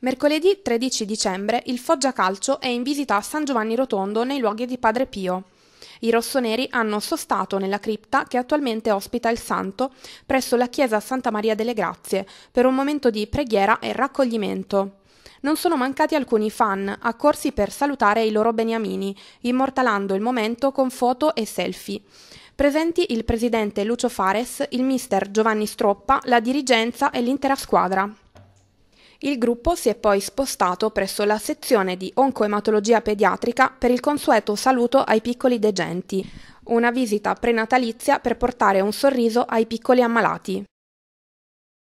Mercoledì 13 dicembre il Foggia Calcio è in visita a San Giovanni Rotondo nei luoghi di Padre Pio. I rossoneri hanno sostato nella cripta che attualmente ospita il santo presso la chiesa Santa Maria delle Grazie per un momento di preghiera e raccoglimento non sono mancati alcuni fan accorsi per salutare i loro beniamini, immortalando il momento con foto e selfie. Presenti il presidente Lucio Fares, il mister Giovanni Stroppa, la dirigenza e l'intera squadra. Il gruppo si è poi spostato presso la sezione di oncoematologia pediatrica per il consueto saluto ai piccoli degenti, una visita prenatalizia per portare un sorriso ai piccoli ammalati.